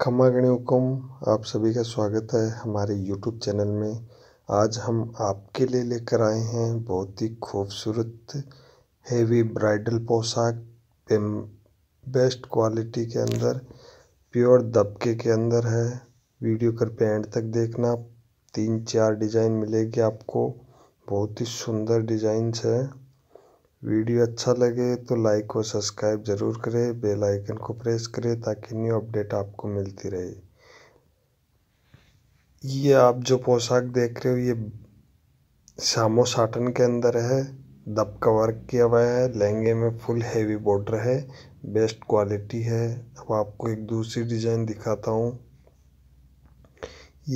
खम्मा गणियोकम आप सभी का स्वागत है हमारे YouTube चैनल में आज हम आपके लिए लेकर आए हैं बहुत ही खूबसूरत हेवी ब्राइडल पोशाक बेस्ट क्वालिटी के अंदर प्योर दबके के अंदर है वीडियो कर पे एंड तक देखना तीन चार डिज़ाइन मिलेगी आपको बहुत ही सुंदर डिजाइन है वीडियो अच्छा लगे तो लाइक और सब्सक्राइब ज़रूर करें बेल आइकन को प्रेस करें ताकि न्यू अपडेट आपको मिलती रहे ये आप जो पोशाक देख रहे हो ये शामो साटन के अंदर है दबका वर्क किया हुआ है लहंगे में फुल हेवी बॉर्डर है बेस्ट क्वालिटी है अब आपको एक दूसरी डिज़ाइन दिखाता हूँ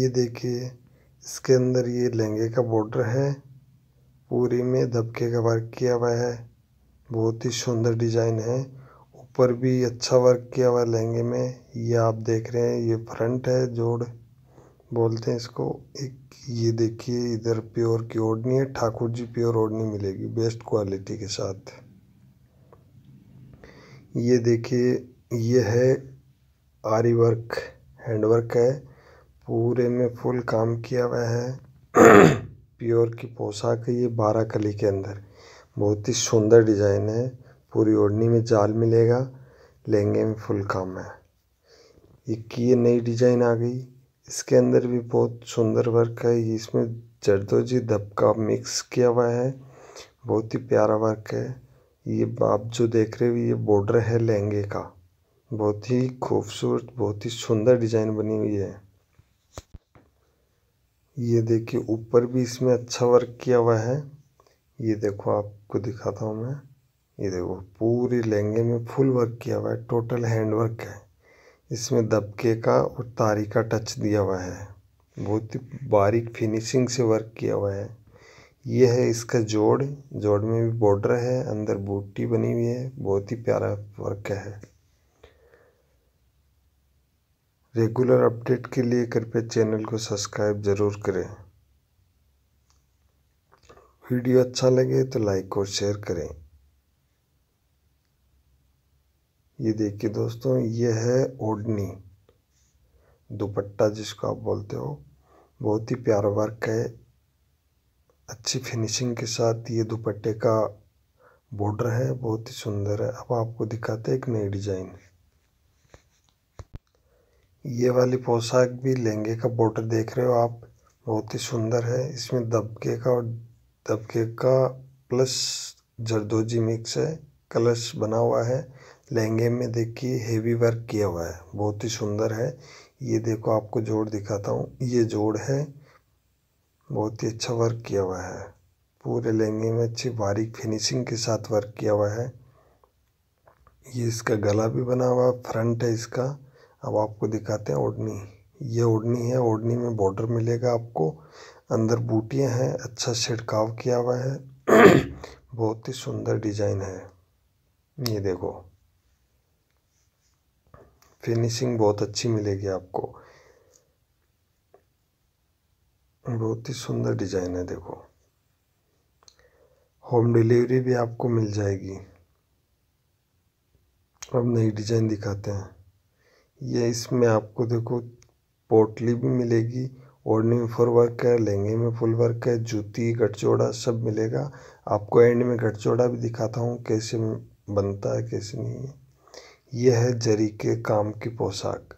ये देखिए इसके अंदर ये लहंगे का बॉर्डर है पूरे में दबके का वर्क किया हुआ है बहुत ही सुंदर डिजाइन है ऊपर भी अच्छा वर्क किया हुआ लहंगे में ये आप देख रहे हैं ये फ्रंट है जोड़ बोलते हैं इसको एक ये देखिए इधर प्योर की ओढ़नी है ठाकुर जी प्योर ओढ़नी मिलेगी बेस्ट क्वालिटी के साथ ये देखिए ये है आरी वर्क हैंड वर्क है पूरे में फुल काम किया हुआ है प्योर की पोशाक है ये बारह कली के अंदर बहुत ही सुंदर डिजाइन है पूरी ओढ़नी में जाल मिलेगा लहंगे में फुल काम है एक ये नई डिजाइन आ गई इसके अंदर भी बहुत सुंदर वर्क है इसमें जरदोजी धबका मिक्स किया हुआ है बहुत ही प्यारा वर्क है ये आप जो देख रहे हो ये बॉर्डर है लहंगे का बहुत ही खूबसूरत बहुत ही सुंदर डिज़ाइन बनी हुई है ये देखिए ऊपर भी इसमें अच्छा वर्क किया हुआ है ये देखो आपको दिखाता हूँ मैं ये देखो पूरी लहंगे में फुल वर्क किया हुआ है टोटल हैंड वर्क है इसमें दबके का और तारी का टच दिया हुआ है बहुत ही बारीक फिनिशिंग से वर्क किया हुआ है ये है इसका जोड़ जोड़ में भी बॉर्डर है अंदर बूटी बनी हुई है बहुत ही प्यारा वर्क है रेगुलर अपडेट के लिए कृपया चैनल को सब्सक्राइब ज़रूर करें वीडियो अच्छा लगे तो लाइक और शेयर करें ये देखिए दोस्तों ये है ओढ़नी दुपट्टा जिसको आप बोलते हो बहुत ही प्यारा वर्क है अच्छी फिनिशिंग के साथ ये दुपट्टे का बॉर्डर है बहुत ही सुंदर है अब आपको दिखाते हैं एक नई डिज़ाइन ये वाली पोशाक भी लहंगे का बॉर्डर देख रहे हो आप बहुत ही सुंदर है इसमें दबके का और दबके का प्लस जरदोजी मिक्स है कलश बना हुआ है लहंगे में देखिए हेवी वर्क किया हुआ है बहुत ही सुंदर है ये देखो आपको जोड़ दिखाता हूँ ये जोड़ है बहुत ही अच्छा वर्क किया हुआ है पूरे लहंगे में अच्छी बारीक फिनिशिंग के साथ वर्क किया हुआ है ये इसका गला भी बना हुआ फ्रंट है इसका अब आपको दिखाते हैं ओढ़नी ये ओढ़नी है ओढ़नी में बॉर्डर मिलेगा आपको अंदर बूटियां हैं अच्छा छिड़काव किया हुआ है बहुत ही सुंदर डिजाइन है ये देखो फिनिशिंग बहुत अच्छी मिलेगी आपको बहुत ही सुंदर डिजाइन है देखो होम डिलीवरी भी आपको मिल जाएगी अब नई डिजाइन दिखाते हैं ये इसमें आपको देखो पोटली भी मिलेगी और में फुल वर्क है लहंगे में फुल वर्क है जूती गठचौड़ा सब मिलेगा आपको एंड में गठचौड़ा भी दिखाता हूँ कैसे बनता है कैसे नहीं है यह है जरी के काम की पोशाक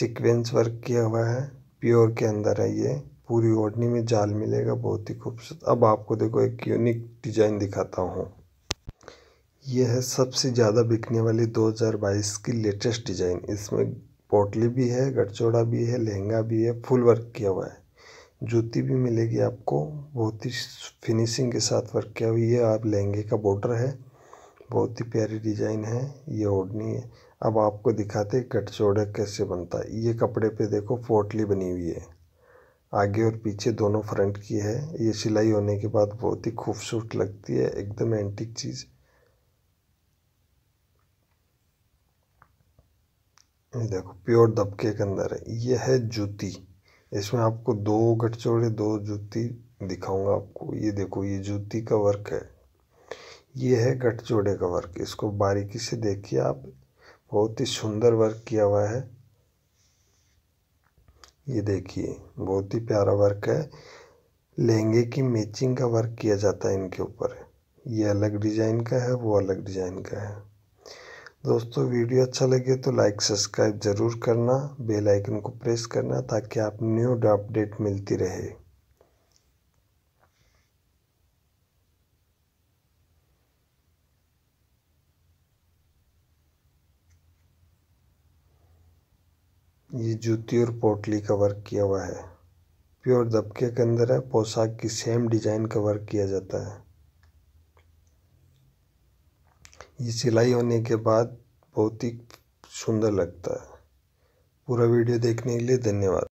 सीक्वेंस वर्क किया हुआ है प्योर के अंदर है ये पूरी ओढ़नी में जाल मिलेगा बहुत ही खूबसूरत अब आपको देखो एक यूनिक डिजाइन दिखाता हूँ यह है सबसे ज़्यादा बिकने वाली 2022 की लेटेस्ट डिज़ाइन इसमें पोटली भी है गठचौड़ा भी है लहंगा भी है फुल वर्क किया हुआ है जूती भी मिलेगी आपको बहुत ही फिनिशिंग के साथ वर्क किया हुई है आप लहंगे का बॉर्डर है बहुत ही प्यारी डिज़ाइन है ये ओढ़नी है अब आपको दिखाते गठचौड़ा कैसे बनता है ये कपड़े पे देखो पोटली बनी हुई है आगे और पीछे दोनों फ्रंट की है ये सिलाई होने के बाद बहुत ही खूबसूरत लगती है एकदम एंटिक चीज़ देखो प्योर दबके के अंदर है ये है जूती इसमें आपको दो गठचोड़े दो जूती दिखाऊंगा आपको ये देखो ये जूती का वर्क है ये है गठचोड़े का वर्क इसको बारीकी से देखिए आप बहुत ही सुंदर वर्क किया हुआ है ये देखिए बहुत ही प्यारा वर्क है लहंगे की मैचिंग का वर्क किया जाता है इनके ऊपर ये अलग डिज़ाइन का है वो अलग डिज़ाइन का है दोस्तों वीडियो अच्छा लगे तो लाइक सब्सक्राइब ज़रूर करना बेल आइकन को प्रेस करना ताकि आप न्यू अपडेट मिलती रहे ये जूती और पोटली का वर्क किया हुआ है प्योर दबके के अंदर है पोशाक की सेम डिज़ाइन का वर्क किया जाता है ये सिलाई होने के बाद बहुत ही सुंदर लगता है पूरा वीडियो देखने के लिए धन्यवाद